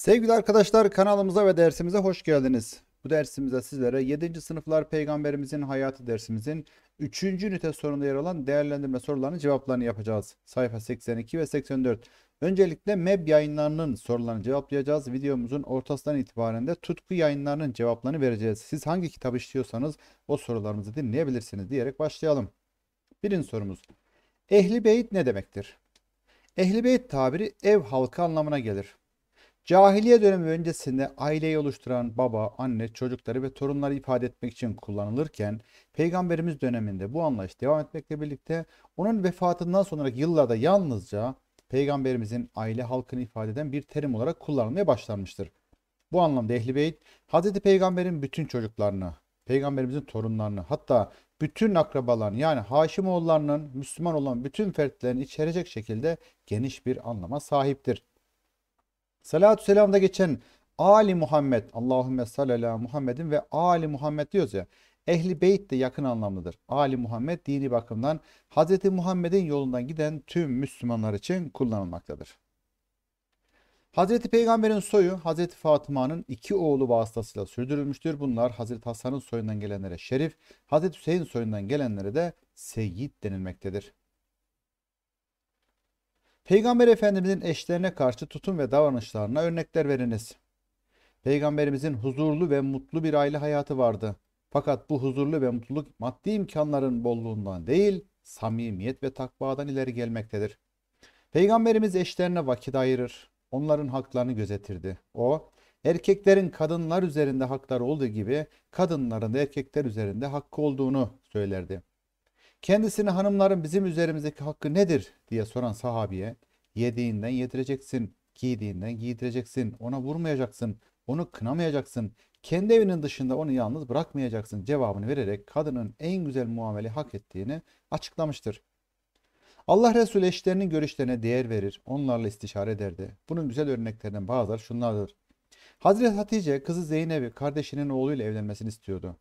Sevgili arkadaşlar kanalımıza ve dersimize hoş geldiniz. Bu dersimizde sizlere 7. sınıflar peygamberimizin hayatı dersimizin 3. ünite sorunda yer alan değerlendirme sorularının cevaplarını yapacağız. Sayfa 82 ve 84. Öncelikle MEB yayınlarının sorularını cevaplayacağız. Videomuzun ortasından itibaren de tutku yayınlarının cevaplarını vereceğiz. Siz hangi kitap işliyorsanız o sorularımızı dinleyebilirsiniz diyerek başlayalım. Birinci sorumuz. Ehli beyt ne demektir? Ehli beyt tabiri ev halkı anlamına gelir. Cahiliye dönemi öncesinde aileyi oluşturan baba, anne, çocukları ve torunları ifade etmek için kullanılırken Peygamberimiz döneminde bu anlayış devam etmekle birlikte onun vefatından sonraki yıllarda yalnızca Peygamberimizin aile halkını ifade eden bir terim olarak kullanılmaya başlanmıştır. Bu anlamda Ehli Beyt, Hz. Peygamber'in bütün çocuklarını, Peygamberimizin torunlarını hatta bütün akrabalarını yani Haşimoğullarının Müslüman olan bütün fertlerini içerecek şekilde geniş bir anlama sahiptir. Salatü selamda geçen Ali Muhammed, Allahümme salala Muhammed'in ve Ali Muhammed diyoruz ya. Ehli beyt de yakın anlamlıdır. Ali Muhammed dini bakımdan Hz. Muhammed'in yolundan giden tüm Müslümanlar için kullanılmaktadır. Hz. Peygamber'in soyu Hz. Fatıma'nın iki oğlu vasıtasıyla sürdürülmüştür. Bunlar Hz. Hasan'ın soyundan gelenlere Şerif, Hz. Hüseyin soyundan gelenlere de Seyyid denilmektedir. Peygamber Efendimizin eşlerine karşı tutum ve davranışlarına örnekler veriniz. Peygamberimizin huzurlu ve mutlu bir aile hayatı vardı. Fakat bu huzurlu ve mutluluk maddi imkanların bolluğundan değil, samimiyet ve takvadan ileri gelmektedir. Peygamberimiz eşlerine vakit ayırır, onların haklarını gözetirdi. O, erkeklerin kadınlar üzerinde hakları olduğu gibi kadınların da erkekler üzerinde hakkı olduğunu söylerdi. Kendisini hanımların bizim üzerimizdeki hakkı nedir diye soran sahabiye yediğinden yedireceksin, giydiğinden giydireceksin, ona vurmayacaksın, onu kınamayacaksın, kendi evinin dışında onu yalnız bırakmayacaksın cevabını vererek kadının en güzel muamele hak ettiğini açıklamıştır. Allah Resulü eşlerinin görüşlerine değer verir, onlarla istişare ederdi. Bunun güzel örneklerinden bazıları şunlardır. Hazreti Hatice kızı Zeynep'i kardeşinin oğluyla evlenmesini istiyordu.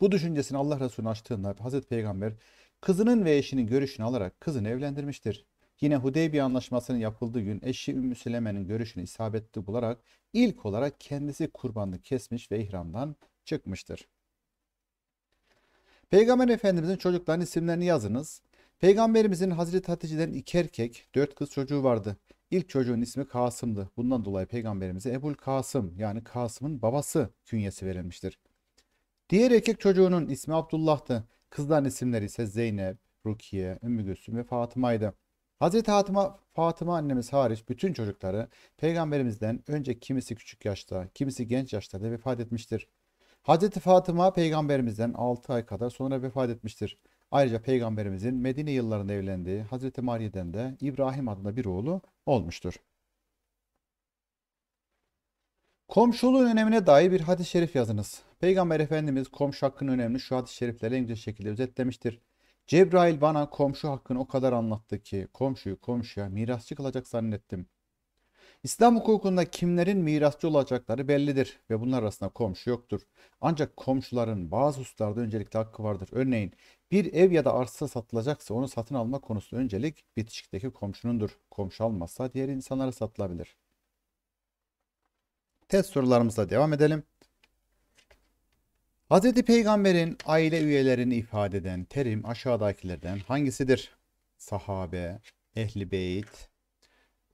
Bu düşüncesini Allah Resulü'nün açtığında Hazreti Peygamber kızının ve eşinin görüşünü alarak kızını evlendirmiştir. Yine Hudeybiye anlaşmasının yapıldığı gün eşi Ümmü Seleme'nin görüşünü isabetli bularak ilk olarak kendisi kurbanını kesmiş ve ihramdan çıkmıştır. Peygamber Efendimizin çocukların isimlerini yazınız. Peygamberimizin Hazreti Hatice'den iki erkek, dört kız çocuğu vardı. İlk çocuğun ismi Kasım'dı. Bundan dolayı peygamberimize Ebul Kasım yani Kasım'ın babası künyesi verilmiştir. Diğer erkek çocuğunun ismi Abdullah'tı. Kızların isimleri ise Zeynep, Rukiye, Ümmü Gülsüm ve Fatıma'ydı. Hazreti Fatıma, Fatıma annemiz hariç bütün çocukları peygamberimizden önce kimisi küçük yaşta, kimisi genç yaşta da vefat etmiştir. Hazreti Fatıma peygamberimizden 6 ay kadar sonra vefat etmiştir. Ayrıca peygamberimizin Medine yıllarında evlendiği Hazreti Mariye'den de İbrahim adında bir oğlu olmuştur. Komşuluğun önemine dair bir hadis-i şerif yazınız. Peygamber Efendimiz komşu hakkının önemini şu hadis-i şeriflerle en güzel şekilde özetlemiştir. Cebrail bana komşu hakkını o kadar anlattı ki komşuyu komşuya mirasçı kılacak zannettim. İslam hukukunda kimlerin mirasçı olacakları bellidir ve bunlar arasında komşu yoktur. Ancak komşuların bazı hususlarda öncelikli hakkı vardır. Örneğin bir ev ya da arsa satılacaksa onu satın alma konusu öncelik bitişikteki komşunundur. Komşu almazsa diğer insanlara satılabilir test sorularımıza devam edelim. Hz. Peygamber'in aile üyelerini ifade eden terim aşağıdakilerden hangisidir? Sahabe, ehli beyt,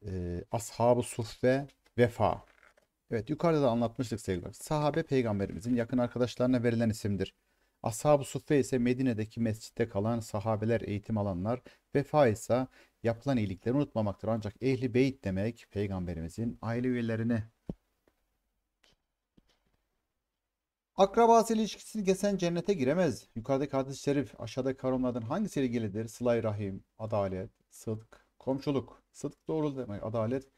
e, ashab-ı suf vefa. Evet yukarıda da anlatmıştık sevgiler. Sahabe peygamberimizin yakın arkadaşlarına verilen isimdir. Ashab-ı Suffe ise Medine'deki mescitte kalan sahabeler eğitim alanlar, vefa ise yapılan iyilikleri unutmamaktır. Ancak ehli beyt demek peygamberimizin aile üyelerini. Akrabası ilişkisini kesen cennete giremez. Yukarıdaki hadis-i şerif aşağıdaki kavramlardan hangisi ilgilidir? Sıla-i rahim, adalet, sıdk, komşuluk. Sıdk doğru demek, adalet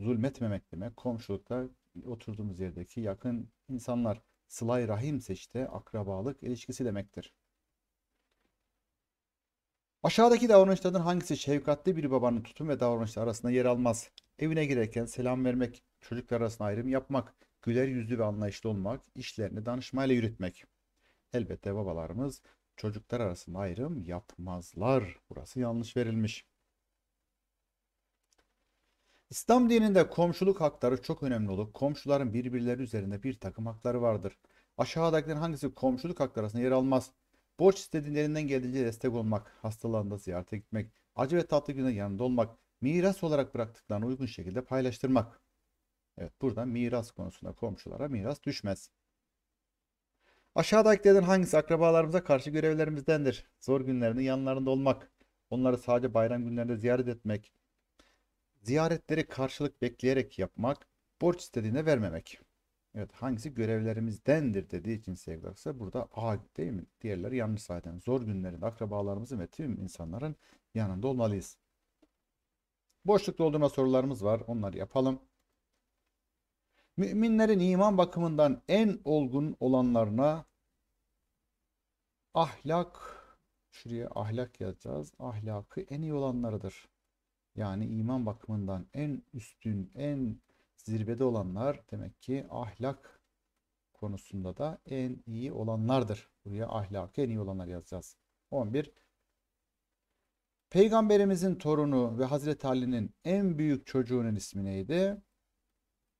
zulmetmemek demek. Komşulukta oturduğumuz yerdeki yakın insanlar. Sılay rahim ise işte akrabalık ilişkisi demektir. Aşağıdaki davranışlardan hangisi şefkatli bir babanın tutum ve davranışları arasında yer almaz? Evine girerken selam vermek, çocuklar arasında ayrım yapmak, güler yüzlü ve anlayışlı olmak, işlerini danışmayla yürütmek. Elbette babalarımız çocuklar arasında ayrım yapmazlar. Burası yanlış verilmiş. İslam dininde komşuluk hakları çok önemli olup komşuların birbirleri üzerinde bir takım hakları vardır. Aşağıdakilerin hangisi komşuluk hakları arasında yer almaz? Borç istediğinde elinden geldiğince destek olmak, hastalığında ziyarete gitmek, acı ve tatlı günde yanında olmak, miras olarak bıraktıklarını uygun şekilde paylaştırmak. Evet burada miras konusunda komşulara miras düşmez. Aşağıdakilerden hangisi akrabalarımıza karşı görevlerimizdendir? Zor günlerinin yanlarında olmak, onları sadece bayram günlerinde ziyaret etmek, ziyaretleri karşılık bekleyerek yapmak, borç istediğine vermemek. Evet hangisi görevlerimizdendir dediği için sevgili arkadaşlar burada A değil mi? Diğerleri yanlış zaten. Zor günlerinde akrabalarımızın ve tüm insanların yanında olmalıyız. Boşluk doldurma sorularımız var. Onları yapalım. Müminlerin iman bakımından en olgun olanlarına ahlak, şuraya ahlak yazacağız. Ahlakı en iyi olanlarıdır. Yani iman bakımından en üstün, en zirvede olanlar demek ki ahlak konusunda da en iyi olanlardır. Buraya ahlakı en iyi olanlar yazacağız. 11. Peygamberimizin torunu ve Hazreti Ali'nin en büyük çocuğunun ismi neydi?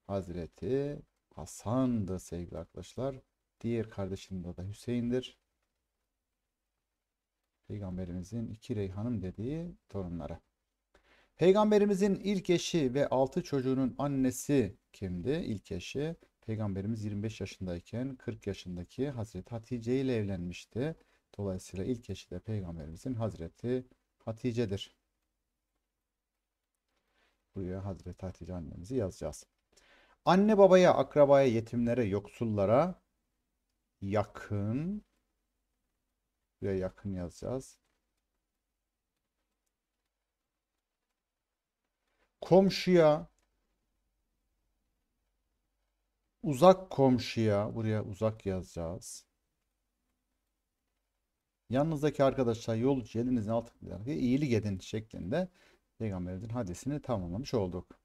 Hazreti Hasan'dı sevgili arkadaşlar. Diğer kardeşinin adı Hüseyin'dir. Peygamberimizin iki Reyhan'ım dediği torunları. Peygamberimizin ilk eşi ve altı çocuğunun annesi kimdi? İlk eşi Peygamberimiz 25 yaşındayken 40 yaşındaki Hazreti Hatice ile evlenmişti. Dolayısıyla ilk eşi de Peygamberimizin Hazreti Hatice'dir. Buraya Hazreti Hatice annemizi yazacağız. Anne babaya, akrabaya, yetimlere, yoksullara yakın ve yakın yazacağız. Komşuya uzak komşuya buraya uzak yazacağız. Yanınızdaki arkadaşlar yolcu, elinizin altındaki iyilik edin şeklinde peygamberimizin hadisini tamamlamış olduk.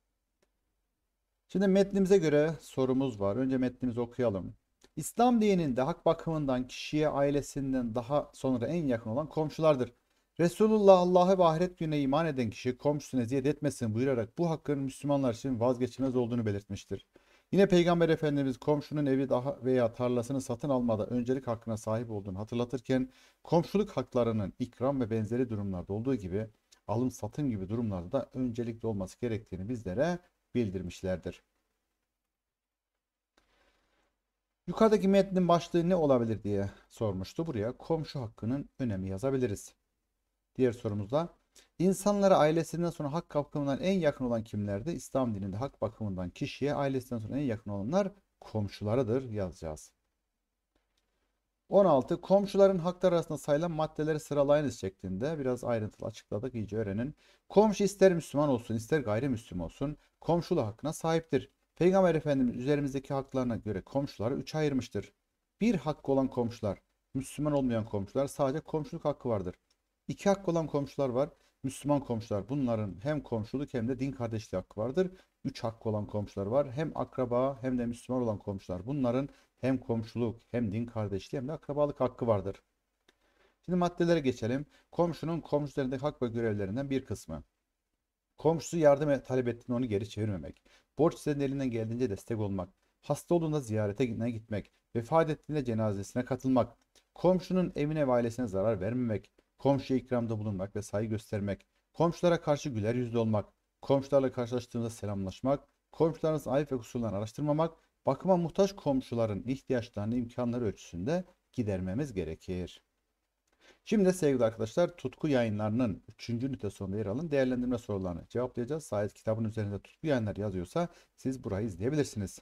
Şimdi metnimize göre sorumuz var. Önce metnimizi okuyalım. İslam dininde hak bakımından kişiye ailesinden daha sonra en yakın olan komşulardır. Resulullah Allah'a ve ahiret gününe iman eden kişi komşusuna eziyet etmesin buyurarak bu hakkın Müslümanlar için vazgeçilmez olduğunu belirtmiştir. Yine Peygamber Efendimiz komşunun evi daha veya tarlasını satın almada öncelik hakkına sahip olduğunu hatırlatırken komşuluk haklarının ikram ve benzeri durumlarda olduğu gibi alım satım gibi durumlarda da öncelikli olması gerektiğini bizlere bildirmişlerdir. Yukarıdaki metnin başlığı ne olabilir diye sormuştu. Buraya komşu hakkının önemi yazabiliriz. Diğer sorumuzda insanlara ailesinden sonra hak bakımından en yakın olan kimlerdi? İslam dininde hak bakımından kişiye ailesinden sonra en yakın olanlar komşularıdır yazacağız. 16. Komşuların hakları arasında sayılan maddeleri sıralayınız şeklinde biraz ayrıntılı açıkladık iyice öğrenin. Komşu ister Müslüman olsun ister gayrimüslim olsun komşulu hakkına sahiptir. Peygamber Efendimiz üzerimizdeki haklarına göre komşuları üç ayırmıştır. Bir hakkı olan komşular, Müslüman olmayan komşular sadece komşuluk hakkı vardır. İki hakkı olan komşular var. Müslüman komşular bunların hem komşuluk hem de din kardeşliği hakkı vardır. Üç hakkı olan komşular var. Hem akraba hem de Müslüman olan komşular bunların hem komşuluk hem din kardeşliği hem de akrabalık hakkı vardır. Şimdi maddelere geçelim. Komşunun komşularındaki hak ve görevlerinden bir kısmı. Komşusu yardım talep ettiğinde onu geri çevirmemek. Borç istediğinde elinden geldiğince destek olmak. Hasta olduğunda ziyarete gitmek. Vefat ettiğinde cenazesine katılmak. Komşunun evine ve ailesine zarar vermemek. Komşuya ikramda bulunmak ve saygı göstermek. Komşulara karşı güler yüzlü olmak. Komşularla karşılaştığınızda selamlaşmak. Komşularınızın ayıp ve kusurlarını araştırmamak bakıma muhtaç komşuların ihtiyaçlarını imkanları ölçüsünde gidermemiz gerekir. Şimdi sevgili arkadaşlar tutku yayınlarının 3. ünite sonunda yer alın değerlendirme sorularını cevaplayacağız. Sayet kitabın üzerinde tutku yayınları yazıyorsa siz burayı izleyebilirsiniz.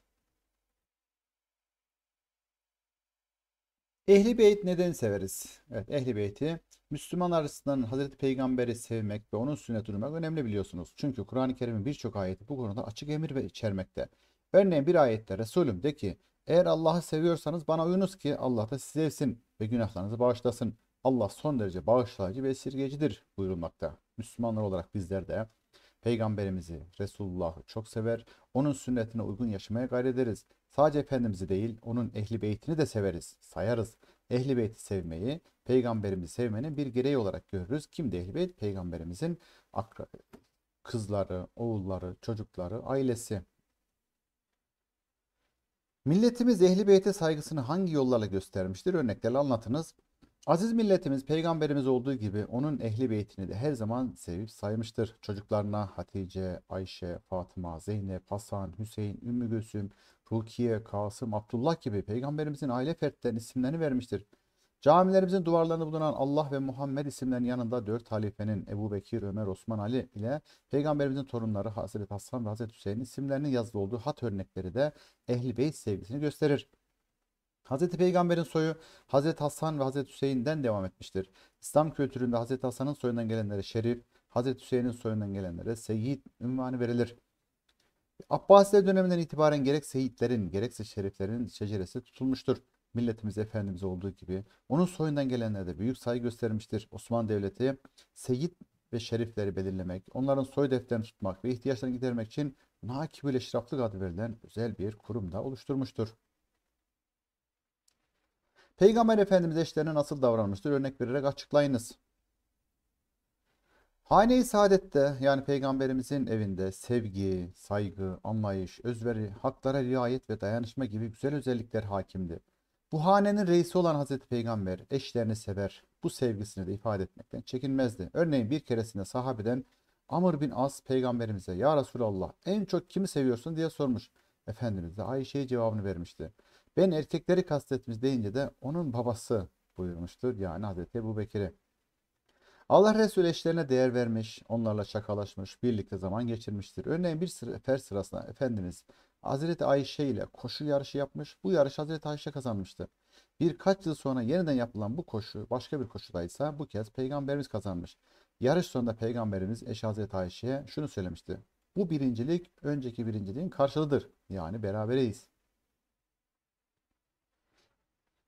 Ehli Beyt neden severiz? Evet Ehli Beyt'i Müslüman arasından Hazreti Peygamber'i sevmek ve onun sünnetini uymak önemli biliyorsunuz. Çünkü Kur'an-ı Kerim'in birçok ayeti bu konuda açık emir ve içermekte. Örneğin bir ayette Resulüm de ki eğer Allah'ı seviyorsanız bana uyunuz ki Allah da sizi sevsin ve günahlarınızı bağışlasın. Allah son derece bağışlayıcı ve esirgecidir buyurulmakta. Müslümanlar olarak bizler de Peygamberimizi, Resulullah'ı çok sever, onun sünnetine uygun yaşamaya gayret ederiz. Sadece Efendimiz'i değil, onun ehli beytini de severiz, sayarız. Ehli beyti sevmeyi, Peygamberimizi sevmenin bir gereği olarak görürüz. Kim de ehli beyt? Peygamberimizin kızları, oğulları, çocukları, ailesi. Milletimiz Ehli Beyt'e saygısını hangi yollarla göstermiştir? Örneklerle anlatınız. Aziz milletimiz peygamberimiz olduğu gibi onun ehli beytini de her zaman sevip saymıştır. Çocuklarına Hatice, Ayşe, Fatıma, Zeynep, Hasan, Hüseyin, Ümmü Gülsüm, Rukiye, Kasım, Abdullah gibi peygamberimizin aile fertlerinin isimlerini vermiştir. Camilerimizin duvarlarında bulunan Allah ve Muhammed isimlerinin yanında dört halifenin Ebu Bekir, Ömer, Osman, Ali ile Peygamberimizin torunları Hazreti Hasan ve Hazreti Hüseyin isimlerinin yazılı olduğu hat örnekleri de ehli i Beyt sevgisini gösterir. Hazreti Peygamber'in soyu Hazreti Hasan ve Hazreti Hüseyin'den devam etmiştir. İslam kültüründe Hazreti Hasan'ın soyundan gelenlere şerif, Hazreti Hüseyin'in soyundan gelenlere seyyid ünvanı verilir. Abbasiler döneminden itibaren gerek seyitlerin gerekse şeriflerin şeceresi tutulmuştur milletimiz Efendimiz olduğu gibi onun soyundan gelenlere de büyük saygı göstermiştir. Osmanlı Devleti seyit ve şerifleri belirlemek, onların soy defterini tutmak ve ihtiyaçlarını gidermek için Nakibül Eşraflık adı verilen özel bir kurum da oluşturmuştur. Peygamber Efendimiz eşlerine nasıl davranmıştır? Örnek vererek açıklayınız. Hane-i Saadet'te yani Peygamberimizin evinde sevgi, saygı, anlayış, özveri, haklara riayet ve dayanışma gibi güzel özellikler hakimdi. Bu hanenin reisi olan Hazreti Peygamber eşlerini sever. Bu sevgisini de ifade etmekten çekinmezdi. Örneğin bir keresinde sahabeden Amr bin As peygamberimize ya Resulallah en çok kimi seviyorsun diye sormuş. Efendimiz de Ayşe'ye cevabını vermişti. Ben erkekleri kastetmiş deyince de onun babası buyurmuştur yani Hazreti Ebu Bekir'e. Allah Resulü eşlerine değer vermiş, onlarla şakalaşmış, birlikte zaman geçirmiştir. Örneğin bir sefer sırasında Efendimiz Hazreti Ayşe ile koşu yarışı yapmış. Bu yarış Hazreti Ayşe kazanmıştı. Birkaç yıl sonra yeniden yapılan bu koşu başka bir koşudaysa bu kez peygamberimiz kazanmış. Yarış sonunda peygamberimiz eş Hazreti Ayşe'ye şunu söylemişti. Bu birincilik önceki birinciliğin karşılığıdır. Yani berabereyiz.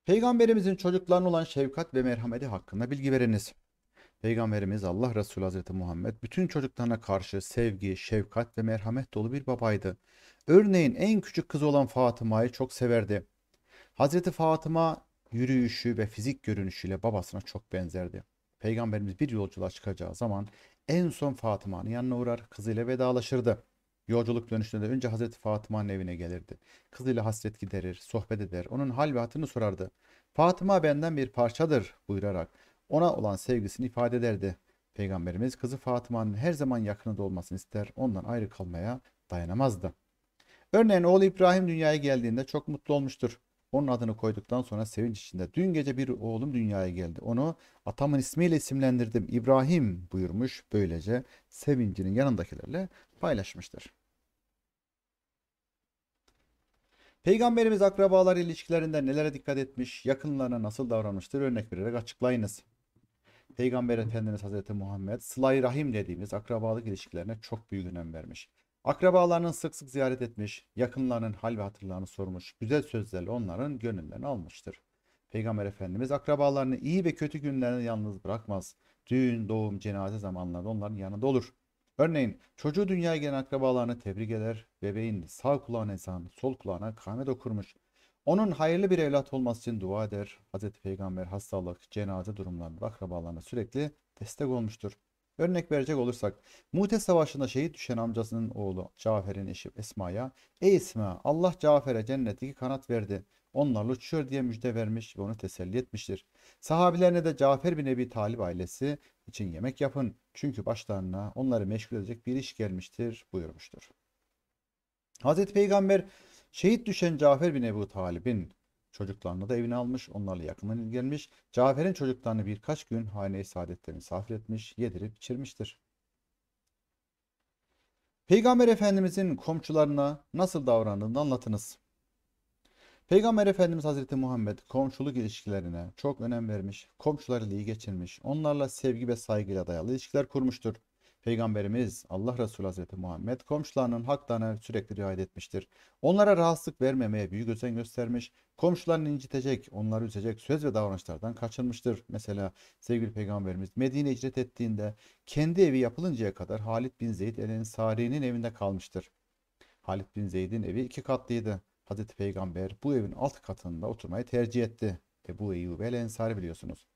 Peygamberimizin çocuklarına olan şefkat ve merhameti hakkında bilgi veriniz. Peygamberimiz Allah Resulü Hazreti Muhammed bütün çocuklarına karşı sevgi, şefkat ve merhamet dolu bir babaydı. Örneğin en küçük kızı olan Fatıma'yı çok severdi. Hazreti Fatıma yürüyüşü ve fizik görünüşüyle babasına çok benzerdi. Peygamberimiz bir yolculuğa çıkacağı zaman en son Fatıma'nın yanına uğrar, kızıyla vedalaşırdı. Yolculuk dönüşünde de önce Hazreti Fatıma'nın evine gelirdi. Kızıyla hasret giderir, sohbet eder, onun hal ve hatırını sorardı. Fatıma benden bir parçadır buyurarak ona olan sevgisini ifade ederdi. Peygamberimiz kızı Fatıma'nın her zaman yakınında olmasını ister, ondan ayrı kalmaya dayanamazdı. Örneğin oğlu İbrahim dünyaya geldiğinde çok mutlu olmuştur. Onun adını koyduktan sonra sevinç içinde. Dün gece bir oğlum dünyaya geldi. Onu atamın ismiyle isimlendirdim. İbrahim buyurmuş. Böylece sevincinin yanındakilerle paylaşmıştır. Peygamberimiz akrabalar ilişkilerinde nelere dikkat etmiş, yakınlarına nasıl davranmıştır örnek vererek açıklayınız. Peygamber Efendimiz Hazreti Muhammed, sıla Rahim dediğimiz akrabalık ilişkilerine çok büyük önem vermiş. Akrabalarını sık sık ziyaret etmiş, yakınlarının hal ve hatırlarını sormuş, güzel sözlerle onların gönüllerini almıştır. Peygamber Efendimiz akrabalarını iyi ve kötü günlerinde yalnız bırakmaz. Düğün, doğum, cenaze zamanlarında onların yanında olur. Örneğin çocuğu dünyaya gelen akrabalarını tebrik eder, bebeğin sağ kulağına ezan, sol kulağına kahmet okurmuş. Onun hayırlı bir evlat olması için dua eder. Hz. Peygamber hastalık, cenaze durumlarında akrabalarına sürekli destek olmuştur. Örnek verecek olursak Mute Savaşı'nda şehit düşen amcasının oğlu Cafer'in eşi Esma'ya Ey Esma Allah Cafer'e cennetteki kanat verdi. Onlarla uçuyor diye müjde vermiş ve onu teselli etmiştir. Sahabilerine de Cafer bin Ebi Talib ailesi için yemek yapın. Çünkü başlarına onları meşgul edecek bir iş gelmiştir buyurmuştur. Hazreti Peygamber şehit düşen Cafer bin Ebu Talib'in Çocuklarını da evine almış, onlarla yakından ilgilenmiş. Cafer'in çocuklarını birkaç gün hane-i saadette misafir etmiş, yedirip içirmiştir. Peygamber Efendimizin komşularına nasıl davrandığını anlatınız. Peygamber Efendimiz Hazreti Muhammed komşuluk ilişkilerine çok önem vermiş, komşularıyla iyi geçirmiş, onlarla sevgi ve saygıyla dayalı ilişkiler kurmuştur. Peygamberimiz Allah Resulü Hazreti Muhammed komşularının haklarına sürekli riayet etmiştir. Onlara rahatsızlık vermemeye büyük özen göstermiş, komşularını incitecek, onları üzecek söz ve davranışlardan kaçınmıştır. Mesela sevgili Peygamberimiz Medine icret ettiğinde kendi evi yapılıncaya kadar Halid bin Zeyd el Ensari'nin evinde kalmıştır. Halid bin Zeyd'in evi iki katlıydı. Hazreti Peygamber bu evin alt katında oturmayı tercih etti. Ebu Eyyub el Ensari biliyorsunuz.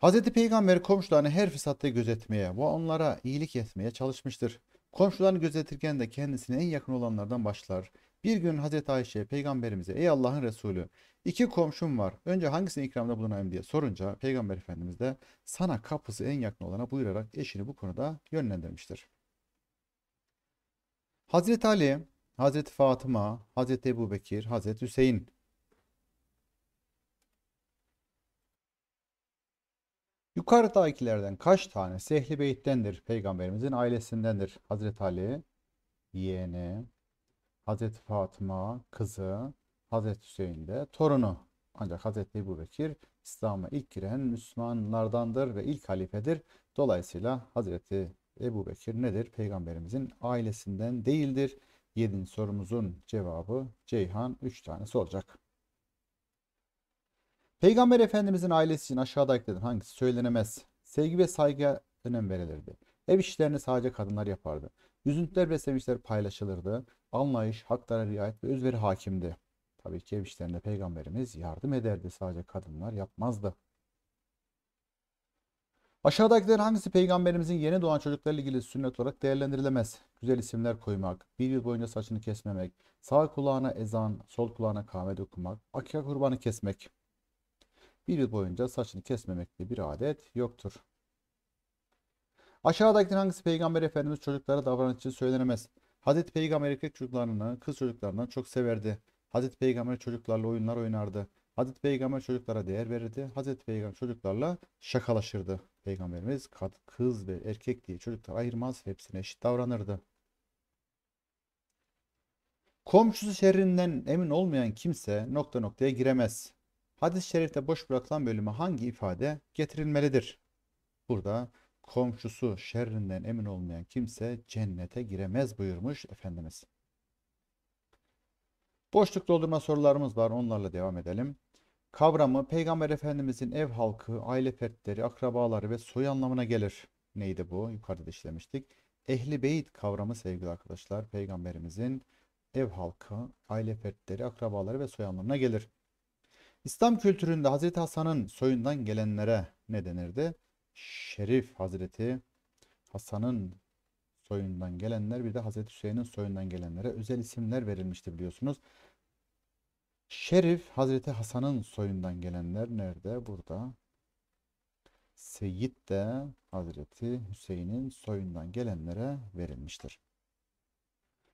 Hz. Peygamber komşularını her fırsatta gözetmeye ve onlara iyilik etmeye çalışmıştır. Komşularını gözetirken de kendisine en yakın olanlardan başlar. Bir gün Hz. Ayşe peygamberimize ey Allah'ın Resulü iki komşum var önce hangisine ikramda bulunayım diye sorunca peygamber efendimiz de sana kapısı en yakın olana buyurarak eşini bu konuda yönlendirmiştir. Hazreti Ali, Hazreti Fatıma, Hazreti Ebu Bekir, Hazreti Hüseyin Yukarıdakilerden kaç tanesi Ehl-i Beyt'tendir? Peygamberimizin ailesindendir. Hazreti Ali, yeğeni, Hazreti Fatıma, kızı, Hazreti Hüseyin de torunu. Ancak Hazreti Ebu Bekir İslam'a ilk giren Müslümanlardandır ve ilk halifedir. Dolayısıyla Hazreti Ebu Bekir nedir? Peygamberimizin ailesinden değildir. 7. sorumuzun cevabı Ceyhan 3 tanesi olacak. Peygamber Efendimizin ailesi için aşağıda ekledin hangisi söylenemez. Sevgi ve saygı önem verilirdi. Ev işlerini sadece kadınlar yapardı. Üzüntüler ve sevinçler paylaşılırdı. Anlayış, haklara riayet ve özveri hakimdi. Tabii ki ev işlerinde peygamberimiz yardım ederdi. Sadece kadınlar yapmazdı. Aşağıdakiler hangisi peygamberimizin yeni doğan çocuklarla ilgili sünnet olarak değerlendirilemez? Güzel isimler koymak, bir yıl boyunca saçını kesmemek, sağ kulağına ezan, sol kulağına kahve dokunmak, akika kurbanı kesmek. Bir yıl boyunca saçını kesmemekte bir adet yoktur. Aşağıdakilerin hangisi Peygamber Efendimiz çocuklara davranış için söylenemez? Hazreti Peygamber erkek çocuklarını kız çocuklarından çok severdi. Hazreti Peygamber çocuklarla oyunlar oynardı. Hazreti Peygamber çocuklara değer verirdi. Hazreti Peygamber çocuklarla şakalaşırdı. Peygamberimiz kız ve erkek diye çocuklar ayırmaz, hepsine eşit davranırdı. Komşusu şerrinden emin olmayan kimse nokta noktaya giremez. Hadis-i şerifte boş bırakılan bölüme hangi ifade getirilmelidir? Burada komşusu şerrinden emin olmayan kimse cennete giremez buyurmuş Efendimiz. Boşluk doldurma sorularımız var onlarla devam edelim. Kavramı Peygamber Efendimizin ev halkı, aile fertleri, akrabaları ve soy anlamına gelir. Neydi bu? Yukarıda da işlemiştik. Ehli beyit kavramı sevgili arkadaşlar Peygamberimizin ev halkı, aile fertleri, akrabaları ve soy anlamına gelir. İslam kültüründe Hazreti Hasan'ın soyundan gelenlere ne denirdi? Şerif Hazreti Hasan'ın soyundan gelenler bir de Hazreti Hüseyin'in soyundan gelenlere özel isimler verilmişti biliyorsunuz. Şerif Hazreti Hasan'ın soyundan gelenler nerede? Burada. Seyyid de Hazreti Hüseyin'in soyundan gelenlere verilmiştir.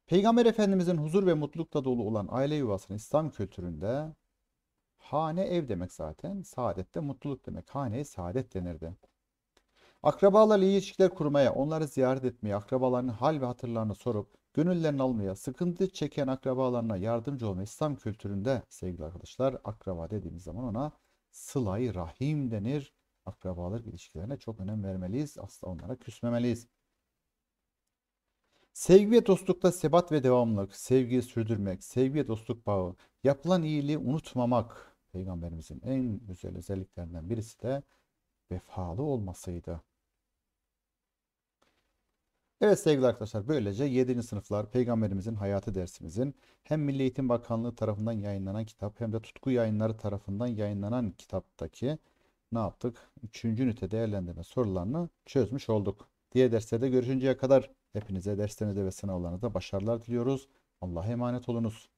Peygamber Efendimizin huzur ve mutlulukla dolu olan aile yuvasını İslam kültüründe Hane ev demek zaten. Saadet de mutluluk demek. Haneye saadet denirdi. Akrabalarla iyi ilişkiler kurmaya, onları ziyaret etmeye, akrabalarının hal ve hatırlarını sorup gönüllerini almaya, sıkıntı çeken akrabalarına yardımcı olma İslam kültüründe sevgili arkadaşlar akraba dediğimiz zaman ona sılayı rahim denir. Akrabalık ilişkilerine çok önem vermeliyiz. Asla onlara küsmemeliyiz. Sevgi ve dostlukta sebat ve devamlık, sevgiyi sürdürmek, sevgi ve dostluk bağı, yapılan iyiliği unutmamak, Peygamberimizin en güzel özelliklerinden birisi de vefalı olmasıydı. Evet sevgili arkadaşlar böylece 7. sınıflar Peygamberimizin Hayatı dersimizin hem Milli Eğitim Bakanlığı tarafından yayınlanan kitap hem de Tutku Yayınları tarafından yayınlanan kitaptaki ne yaptık? 3. ünite değerlendirme sorularını çözmüş olduk. Diğer derslerde görüşünceye kadar hepinize derslerinizde ve sınavlarınızda başarılar diliyoruz. Allah'a emanet olunuz.